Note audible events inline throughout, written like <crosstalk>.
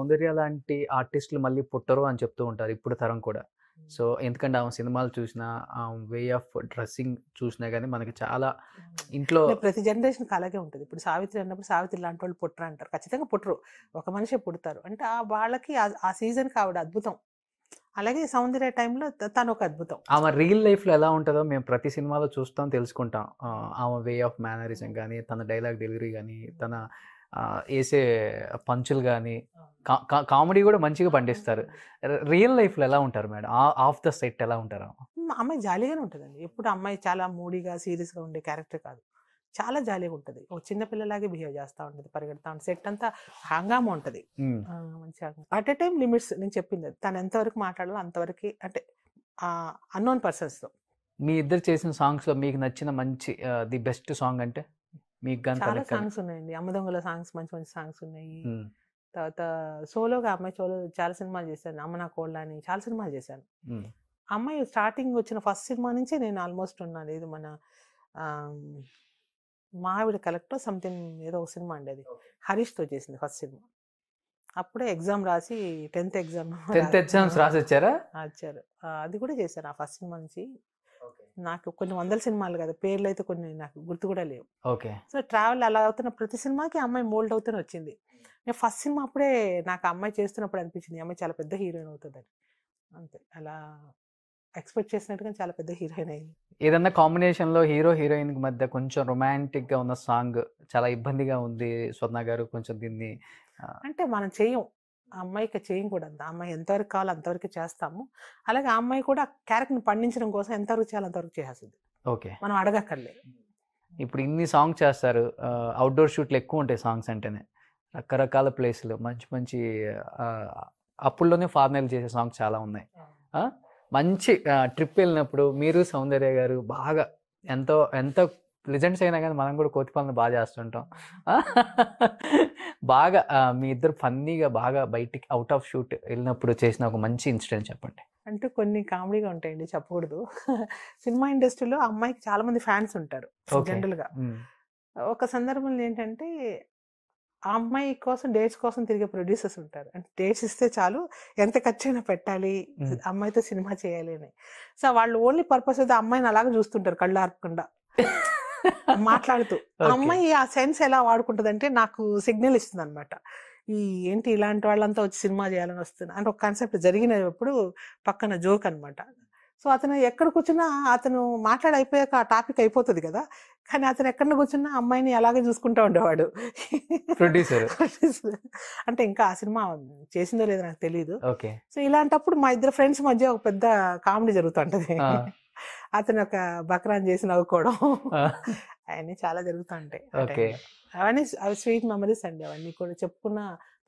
సౌందర్య లాంటి ఆర్టిస్టులు మళ్ళీ పుట్టరు అని చెప్తూ ఉంటారు ఇప్పుడు తరం కూడా సో ఎందుకంటే ఆమె సినిమాలు చూసిన వే ఆఫ్ డ్రెస్సింగ్ చూసినా కానీ మనకి చాలా ఇంట్లో ప్రతి జనరేషన్కి అలాగే ఉంటుంది ఇప్పుడు సావిత్రి అన్నప్పుడు సావిత్రి లాంటి వాళ్ళు పుట్టరు అంటారు ఖచ్చితంగా పుట్టరు ఒక మనిషి పుడతారు అంటే ఆ వాళ్ళకి ఆ సీజన్కి ఆవిడ అద్భుతం అలాగే సౌందర్య టైంలో తను ఒక అద్భుతం ఆమె రియల్ లైఫ్లో ఎలా ఉంటుందో మేము ప్రతి సినిమాలో చూస్తాం తెలుసుకుంటాం ఆమె వే ఆఫ్ మేనరిజం కానీ తన డైలాగ్ డెలివరీ కానీ తన వేసే పంచులు కానీ కామెడీ కూడా మంచిగా పండిస్తారు రియల్ లైఫ్లో ఎలా ఉంటారు మేడం ఆఫ్ ద సెట్ ఎలా ఉంటారు అమ్మాయి జాలీగానే ఉంటుందండి ఎప్పుడు అమ్మాయి చాలా మూడీగా సీరియస్గా ఉండే క్యారెక్టర్ కాదు చాలా జాలీగా ఉంటుంది ఒక చిన్న పిల్లలాగే బిహేవ్ చేస్తూ ఉంటుంది పరిగెడతా ఉంటుంది సెట్ అంతా హంగామా ఉంటుంది మంచిగా అట్ ఎ టైం లిమిట్స్ నేను చెప్పింది తను ఎంతవరకు మాట్లాడాలో అంతవరకు అంటే అన్నోన్ పర్సన్స్తో మీ ఇద్దరు చేసిన సాంగ్స్లో మీకు నచ్చిన మంచి ది బెస్ట్ సాంగ్ అంటే మీకు చాలా సాంగ్స్ ఉన్నాయండి అమ్మదొంగల సాంగ్స్ మంచి మంచి సాంగ్స్ ఉన్నాయి తర్వాత సోలోగా అమ్మాయి సోలో చాలా సినిమాలు చేశాను అమ్మ నా కోళ్ళ అని చాలా సినిమాలు చేశాను అమ్మాయి స్టార్టింగ్ వచ్చిన ఫస్ట్ సినిమా నుంచి నేను ఆల్మోస్ట్ ఉన్నాను ఇది మన మావిడ కలెక్టర్ సంథింగ్ ఏదో ఒక సినిమా అండి అది హరీష్తో చేసింది ఫస్ట్ సినిమా అప్పుడే ఎగ్జామ్ రాసి టెన్త్ ఎగ్జామ్ టెన్త్ ఎగ్జామ్స్ రాసి వచ్చారా వచ్చారు అది కూడా చేశారు ఆ ఫస్ట్ సినిమా నుంచి నాకు కొన్ని వందల సినిమాలు కదా పేర్లు అయితే కొన్ని నాకు గుర్తు కూడా లేవు ఓకే సో ట్రావెల్ అలా అవుతున్న ప్రతి సినిమాకి అమ్మాయి మోల్డ్ అవుతూనే వచ్చింది నేను ఫస్ట్ సినిమా అప్పుడే నాకు అమ్మాయి చేస్తున్నప్పుడు అనిపించింది అమ్మాయి చాలా పెద్ద హీరోయిన్ అవుతుందని అంతే అలా ఎక్స్పెక్ట్ చేసినట్టుగా చాలా పెద్ద హీరోయిన్ అయింది ఏదన్నా కాంబినేషన్లో హీరో హీరోయిన్ మధ్య కొంచెం రొమాంటిక్గా ఉన్న సాంగ్ చాలా ఇబ్బందిగా ఉంది స్వర్ణ గారు కొంచెం దీన్ని అంటే మనం చేయం అమ్మాయికి చేయం కూడా అంత అమ్మాయి ఎంతవరకు కావాలో అంతవరకు చేస్తాము అలాగే అమ్మాయి కూడా క్యారెక్టర్ని పండించడం కోసం ఎంతవరకు చేయాలి అంతవరకు చేయాల్సింది ఓకే మనం అడగక్కర్లేదు ఇప్పుడు ఇన్ని సాంగ్స్ చేస్తారు అవుట్డోర్ షూట్లు ఎక్కువ ఉంటాయి సాంగ్స్ అంటేనే రకరకాల ప్లేసులు మంచి మంచి అప్పుల్లోనే ఫార్నైల్ చేసే సాంగ్స్ చాలా ఉన్నాయి మంచి ట్రిప్ వెళ్ళినప్పుడు మీరు సౌందర్య గారు బాగా ఎంతో ఎంతో ప్లెజెంట్స్ అయినా కానీ మనం కూడా కోతి పనులు బాగా చేస్తుంటాం బాగా మీ ఇద్దరు ఫన్నీగా బాగా బయటికి అవుట్ ఆఫ్ షూట్ వెళ్ళినప్పుడు చేసిన ఒక మంచి ఇన్సిడెంట్ చెప్పండి అంటే కొన్ని కామెడీగా ఉంటాయండి చెప్పకూడదు సినిమా ఇండస్ట్రీలో అమ్మాయికి చాలా మంది ఫ్యాన్స్ ఉంటారు ఒక సందర్భంలో ఏంటంటే ఆ అమ్మాయి కోసం డేట్స్ కోసం తిరిగే ప్రొడ్యూసర్స్ ఉంటారు అంటే డేట్స్ ఇస్తే చాలు ఎంత ఖర్చు అయినా పెట్టాలి అమ్మాయితో సినిమా చేయాలి అని సో వాళ్ళు ఓన్లీ పర్పస్ అయితే అమ్మాయిని అలాగే చూస్తుంటారు కళ్ళు ఆర్పకుండా మాట్లాడుతూ <laughs> అమ్మాయి ఆ సెన్స్ ఎలా వాడుకుంటుంది అంటే నాకు సిగ్నల్ ఇస్తుంది అనమాట ఈ ఏంటి ఇలాంటి వాళ్ళంతా వచ్చి సినిమా చేయాలని వస్తుంది అంటే ఒక కాన్సెప్ట్ జరిగినప్పుడు పక్కన జోక్ అనమాట సో అతను ఎక్కడ కూర్చున్నా అతను మాట్లాడైపోయాక ఆ టాపిక్ అయిపోతుంది కదా కానీ అతను ఎక్కడ కూర్చున్నా అమ్మాయిని అలాగే చూసుకుంటూ ఉండేవాడు ప్రొడ్యూసర్ అంటే ఇంకా ఆ సినిమా చేసిందో లేదో నాకు తెలియదు సో ఇలాంటప్పుడు మా ఇద్దరు ఫ్రెండ్స్ మధ్య ఒక పెద్ద కామెడీ జరుగుతుంటది అతను ఒక బక్రాన్ చేసి నవ్వుకోవడం అవన్నీ చాలా జరుగుతుంటాయి అవన్నీ అవి స్వీట్ మెమరీస్ అండి అవన్నీ కూడా చెప్పుకున్న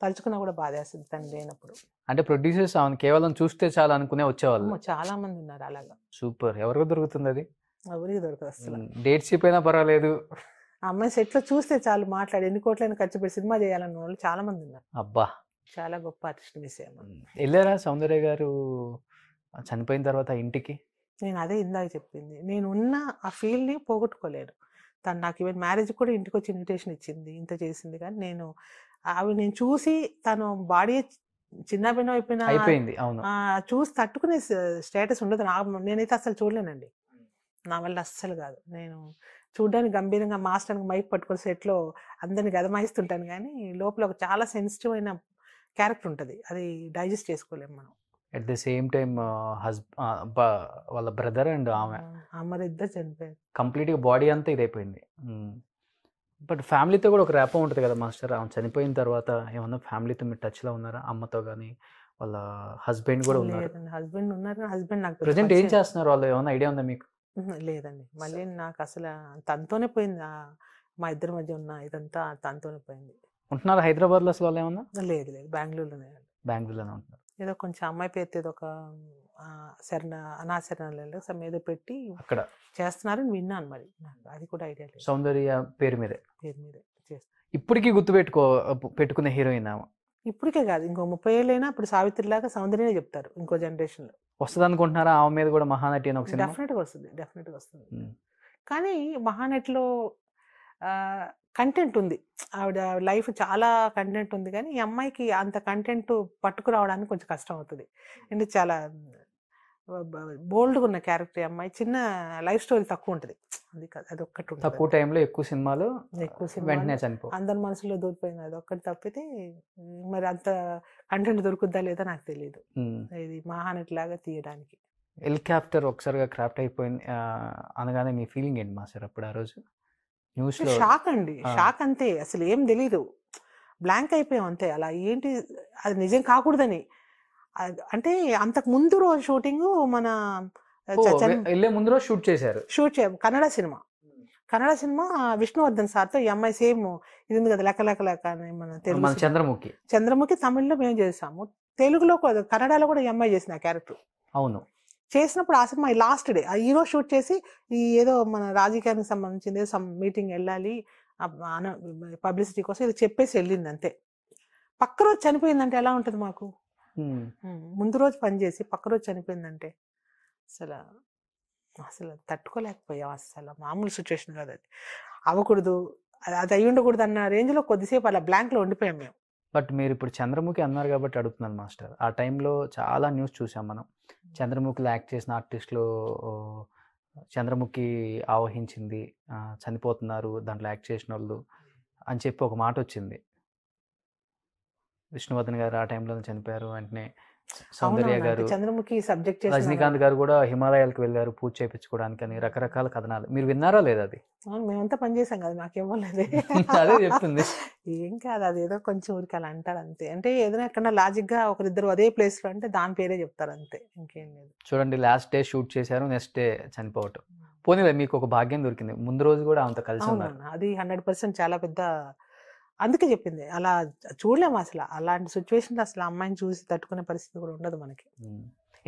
తలుచుకున్నా కూడా బాధేస్తుంది తను లేనప్పుడు అంటే ప్రొడ్యూసర్స్ ఆమె కేవలం చూస్తే చాలా అనుకునే వచ్చేవాళ్ళు చాలా మంది ఉన్నారు అలాగా సూపర్ ఎవరికి దొరుకుతుంది అది ఎవరికి దొరకదు అసలు డేట్స్ చెప్పైనా పర్వాలేదు అమ్మాయి సెట్లో చూస్తే చాలు మాట్లాడి ఎన్ని కోట్లైనా ఖర్చు పెట్టి సినిమా చేయాలన్న వాళ్ళు చాలా మంది ఉన్నారు అబ్బా చాలా గొప్ప ఆర్టిస్ట్ మిస్ అయ్యాము వెళ్ళారా సౌందర్య గారు చనిపోయిన తర్వాత ఇంటికి నేను అదే ఇందాక చెప్పింది నేను ఉన్న ఆ ఫీల్ని పోగొట్టుకోలేను తను నాకు ఈవెన్ మ్యారేజ్ కూడా ఇంటికి వచ్చి ఇన్విటేషన్ ఇచ్చింది ఇంత చేసింది కానీ నేను అవి నేను చూసి తను బాడీ చిన్న పిన్న అయిపోయిన అయిపోయింది చూసి తట్టుకునే స్టేటస్ ఉండదు నా నేనైతే అసలు చూడలేనండి నా వల్ల అస్సలు కాదు నేను చూడడానికి గంభీరంగా మాస్టర్ మైక్ పట్టుకుని సెట్లో అందరిని గదమాయిస్తుంటాను కానీ లోపల ఒక చాలా సెన్సిటివ్ అయిన క్యారెక్టర్ ఉంటుంది అది డైజెస్ట్ చేసుకోలేము మనం ఎట్ ద సేమ్ టైం హస్బ వాళ్ళ బ్రదర్ అండ్ ఆమె ఇద్దరు చనిపోయారు కంప్లీట్గా బాడీ అంతా ఇదైపోయింది బట్ ఫ్యామిలీతో కూడా ఒక ర్యాపం ఉంటుంది కదా మాస్టర్ ఆమె చనిపోయిన తర్వాత ఏమన్నా ఫ్యామిలీతో మీరు టచ్లో ఉన్నారా అమ్మతో కానీ వాళ్ళ హస్బెండ్ కూడా ఉన్నారు హస్బెండ్ ఉన్నారు హస్బెండ్ నాకు ప్రజెంట్ ఏం చేస్తున్నారు వాళ్ళు ఏమన్నా ఐడియా ఉందా మీకు లేదండి మళ్ళీ నాకు అసలు తనతోనే పోయింది మా ఇద్దరి మధ్య ఉన్న ఇదంతా తనతోనే పోయింది ఉంటున్నారు హైదరాబాద్లో అసలు వాళ్ళు ఏమన్నా లేదు లేదు బెంగళూరులోనే బెంగళూరులోనే ఉంటున్నారు ఏదో కొంచెం అమ్మాయి పేరుతో ఏదో ఒక శరణ అనాశరణాలలో సమ్ ఏదో పెట్టి అక్కడ చేస్తున్నారని విన్నాను మరి నాకు అది కూడా ఐడియా లేదు సౌందర్య పేరు మీదే పేరు మీదే చేస్తాను ఇప్పటికీ పెట్టుకో పెట్టుకునే హీరోయిన్ ఇప్పటికే కాదు ఇంకో ముప్పై ఏళ్ళైనా ఇప్పుడు లాగా సౌందర్యనే చెప్తారు ఇంకో జనరేషన్లో వస్తుంది అనుకుంటున్నారా ఆమె మీద కూడా మహానటి అని ఒకసారి డెఫినెట్గా వస్తుంది డెఫినెట్గా వస్తుంది కానీ మహానటిలో కంటెంట్ ఉంది ఆవిడ లైఫ్ చాలా కంటెంట్ ఉంది కానీ ఈ అమ్మాయికి అంత కంటెంట్ పట్టుకురావడానికి కొంచెం కష్టం అవుతుంది అంటే చాలా బోల్డ్గా ఉన్న క్యారెక్టర్ అమ్మాయి చిన్న లైఫ్ స్టోరీ తక్కువ ఉంటుంది అది అది ఒక్కటి తక్కువ టైంలో ఎక్కువ సినిమాలు ఎక్కువ వెంటనే చనిపో అందరి మనసులో దూరిపోయింది అది ఒక్కటి తప్పితే మరి అంత కంటెంట్ దొరుకుద్దా లేదా నాకు తెలియదు ఇది లాగా తీయడానికి హెలికాప్టర్ ఒకసారిగా క్రాఫ్ట్ అయిపోయింది అనగానే మీ ఫీలింగ్ ఏంటి మా సార్ అప్పుడు ఆ రోజు న్యూస్ షాక్ అండి షాక్ అంతే అసలు ఏం తెలీదు బ్లాంక్ అయిపోయాం అంతే అలా ఏంటి అది నిజం కాకూడదని అంటే అంతకు ముందు రోజు షూటింగ్ మన ముందు రోజు షూట్ చేశారు షూట్ చేయం Kannada cinema Kannada cinema Vishnuvardhan sir ఈ అమ్మాయి సేమ్ ఇది ఉంది కదా లెక్క లెక్క లెక్క చంద్రముఖి చంద్రముఖి తమిళ్లో మేము చేసాము తెలుగులో కన్నడలో కూడా ఈ అమ్మాయి చేసిన క్యారెక్టర్ అవును చేసినప్పుడు ఆ సినిమా లాస్ట్ డే ఆ హీరో షూట్ చేసి ఈ ఏదో మన రాజకీయానికి సంబంధించింది ఏదో సమ్ మీటింగ్ వెళ్ళాలి పబ్లిసిటీ కోసం ఇది చెప్పేసి వెళ్ళింది అంతే పక్క రోజు చనిపోయిందంటే ఎలా ఉంటుంది మాకు ముందు రోజు పనిచేసి పక్క రోజు చనిపోయిందంటే అసలు అసలు తట్టుకోలేకపోయాం అసలు మామూలు సిచ్యువేషన్ కాదు అది అవ్వకూడదు అది అయి ఉండకూడదు అన్న రేంజ్లో కొద్దిసేపు అలా బ్లాంక్లో ఉండిపోయాం మేము బట్ మీరు ఇప్పుడు చంద్రముఖి అన్నారు కాబట్టి అడుగుతున్నాను మాస్టర్ ఆ టైంలో చాలా న్యూస్ చూసాం మనం చంద్రముఖిలో యాక్ట్ చేసిన ఆర్టిస్టులు చంద్రముఖి ఆవహించింది చనిపోతున్నారు దాంట్లో యాక్ట్ చేసిన వాళ్ళు అని చెప్పి ఒక మాట వచ్చింది విష్ణువర్ధన్ గారు ఆ టైంలో చనిపోయారు వెంటనే సౌందర్య గారు చంద్రముఖి సబ్జెక్ట్ రజనీకాంత్ గారు కూడా హిమాలయాలకు వెళ్ళారు పూజ చేయించుకోవడానికి అని రకరకాల కథనాలు మీరు విన్నారా లేదా అది మేమంతా పనిచేసాం కదా నాకేమోలేదు <laughs> అదే చెప్తుంది ఏం కాదు అది ఏదో కొంచెం ఊరికి అలా అంటారు అంతే అంటే ఏదైనా ఎక్కడ లాజిక్ గా ఒకరిద్దరు అదే ప్లేస్ లో అంటే దాని పేరే చెప్తారు అంతే ఇంకేం లేదు చూడండి లాస్ట్ డే షూట్ చేశారు నెక్స్ట్ డే చనిపోవటం పోనీ మీకు ఒక భాగ్యం దొరికింది ముందు రోజు కూడా అంత కలిసి ఉన్నారు అది హండ్రెడ్ పర్సెంట్ చాలా పెద్ద అందుకే చెప్పింది అలా చూడలేము అసలు అలాంటి సిచ్యువేషన్ అసలు అమ్మాయిని చూసి తట్టుకునే పరిస్థితి కూడా ఉండదు మనకి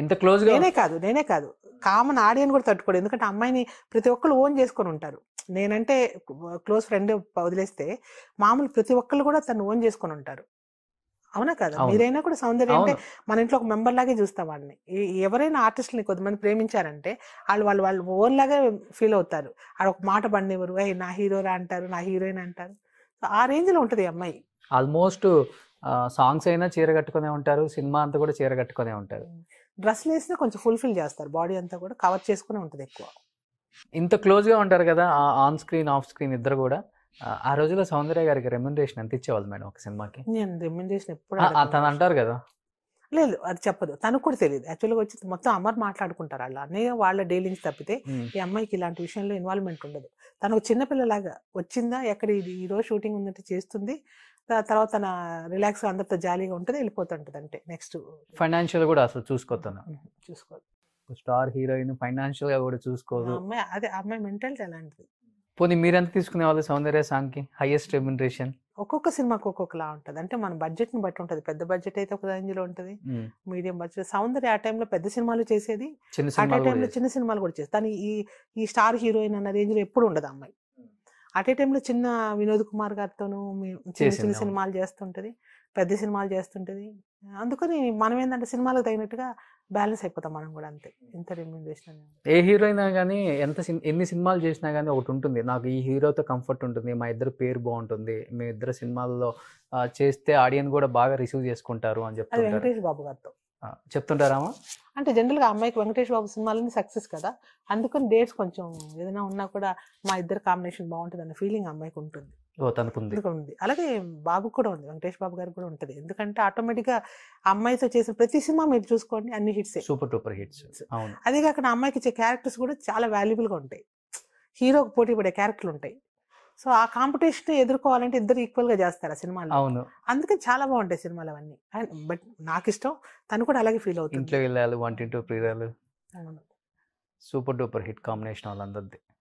ఇంత క్లోజ్ నేనే కాదు నేనే కాదు కామన్ ఆడియన్ కూడా తట్టుకోడు ఎందుకంటే అమ్మాయిని ప్రతి ఒక్కరు ఓన్ చేసుకొని ఉంటారు నేనంటే క్లోజ్ ఫ్రెండ్ వదిలేస్తే మామూలు ప్రతి ఒక్కరు కూడా తను ఓన్ చేసుకొని ఉంటారు అవునా కదా మీరైనా కూడా సౌందర్యం అంటే మన ఇంట్లో ఒక మెంబర్ లాగే చూస్తాం వాడిని ఎవరైనా ఆర్టిస్టుని కొద్దిమంది ప్రేమించారంటే వాళ్ళు వాళ్ళు వాళ్ళు ఓన్ లాగే ఫీల్ అవుతారు ఆడ ఒక మాట పండేవారు అయ్యి నా హీరోరా అంటారు నా హీరోయిన్ అంటారు ఆ రేంజ్లో ఉంటుంది అమ్మాయి ఆల్మోస్ట్ సాంగ్స్ అయినా చీర కట్టుకునే ఉంటారు సినిమా అంతా కూడా చీర కట్టుకునే ఉంటారు డ్రెస్ hmm. వేసినా కొంచెం ఫుల్ఫిల్ చేస్తారు బాడీ అంతా కూడా కవర్ చేసుకునే ఉంటుంది ఎక్కువ ఇంత క్లోజ్గా ఉంటారు కదా ఆన్ స్క్రీన్ ఆఫ్ స్క్రీన్ ఇద్దరు కూడా ఆ రోజులో సౌందర్య గారికి రెమ్యునరేషన్ ఎంత ఇచ్చేవాళ్ళు మేడం ఒక సినిమాకి నేను రెమ్యునరేషన్ ఎప్పుడు తను అంటారు కదా లేదు అది చెప్పదు తనకు కూడా తెలియదు యాక్చువల్గా వచ్చి మొత్తం అమ్మర్ మాట్లాడుకుంటారు అలా అన్నయ్య వాళ్ళ డీలింగ్స్ తప్పితే ఈ అమ్మాయికి ఇలాంటి విషయంలో ఇన్వాల్వ్మెంట్ ఉండదు తను చిన్నపిల్లలాగా వచ్చిందా ఎక్కడ ఇది ఈరోజు షూటింగ్ ఉందంటే చేస్తుంది తర్వాత తన రిలాక్స్ అందరితో జాలీగా ఉంటుంది వెళ్ళిపోతుంటుంది అంటే నెక్స్ట్ ఫైనాన్షియల్ కూడా అసలు చూసుకోతాను చూసుకోదు స్టార్ హీరోయిన్ ఫైనాన్షియల్ గా కూడా చూసుకోదు అమ్మాయి అదే అమ్మాయి మెంటాలిటీ అలాంటిది పోనీ మీరెంత తీసుకునే వాళ్ళు సౌందర్య సాంగ్కి హైయెస్ట్ రెమ్యూనరేషన్ ఒక్కొక్క సినిమాకి ఒక్కొక్కలా ఉంటుంది అంటే మన బడ్జెట్ని బట్టి ఉంటుంది పెద్ద బడ్జెట్ అయితే ఒక రేంజ్లో ఉంటుంది మీడియం బడ్జెట్ సౌందర్య ఆ టైంలో పెద్ద సినిమాలు చేసేది ఏ టైంలో చిన్న సినిమాలు కూడా చేసి కానీ ఈ ఈ స్టార్ హీరోయిన్ అన్న రేంజ్లో ఎప్పుడు ఉండదు అమ్మాయి అటే టైంలో చిన్న వినోద్ కుమార్ గారితోనూ చిన్న చిన్న సినిమాలు చేస్తుంటది పెద్ద సినిమాలు చేస్తుంటుంది అందుకని మనం ఏంటంటే సినిమాలకు తగినట్టుగా బ్యాలెన్స్ అయిపోతాం మనం కూడా అంతే ఎంత రిమైండ్ చేసినా ఏ హీరో అయినా కానీ ఎంత ఎన్ని సినిమాలు చేసినా కానీ ఒకటి ఉంటుంది నాకు ఈ హీరోతో కంఫర్ట్ ఉంటుంది మా ఇద్దరు పేరు బాగుంటుంది మీ ఇద్దరు సినిమాల్లో చేస్తే ఆడియన్స్ కూడా బాగా రిసీవ్ చేసుకుంటారు అని చెప్పి వెంకటేష్ బాబు గారితో చెప్తుంటారామా అంటే జనరల్గా అమ్మాయికి వెంకటేష్ బాబు సినిమాలని సక్సెస్ కదా అందుకని డేట్స్ కొంచెం ఏదైనా ఉన్నా కూడా మా ఇద్దరు కాంబినేషన్ బాగుంటుంది అన్న ఫీలింగ్ అమ్మాయికి ఉంటుంది అలాగే బాబు కూడా ఉంది వెంకటేష్ బాబు గారు కూడా ఉంటది ఎందుకంటే ఆటోమేటిక్ గా అమ్మాయితో చేసిన ప్రతి సినిమా మీరు చూసుకోండి అన్ని హిట్స్ సూపర్ టూపర్ హిట్స్ అదే కాకుండా అమ్మాయికి ఇచ్చే క్యారెక్టర్స్ కూడా చాలా వాల్యుబుల్ గా ఉంటాయి హీరోకి పోటీ పడే క్యారెక్టర్లు ఉంటాయి సో ఆ కాంపిటీషన్ ఎదుర్కోవాలంటే ఇద్దరు ఈక్వల్ గా చేస్తారు ఆ సినిమాలు అవును అందుకని చాలా బాగుంటాయి సినిమాలు అవన్నీ బట్ నాకు ఇష్టం తను కూడా అలాగే ఫీల్ అవుతుంది ఇంట్లో వెళ్ళాలి టూ ప్రియాలు సూపర్ డూపర్ హిట్ కాంబినేషన్ వాళ్ళందరిది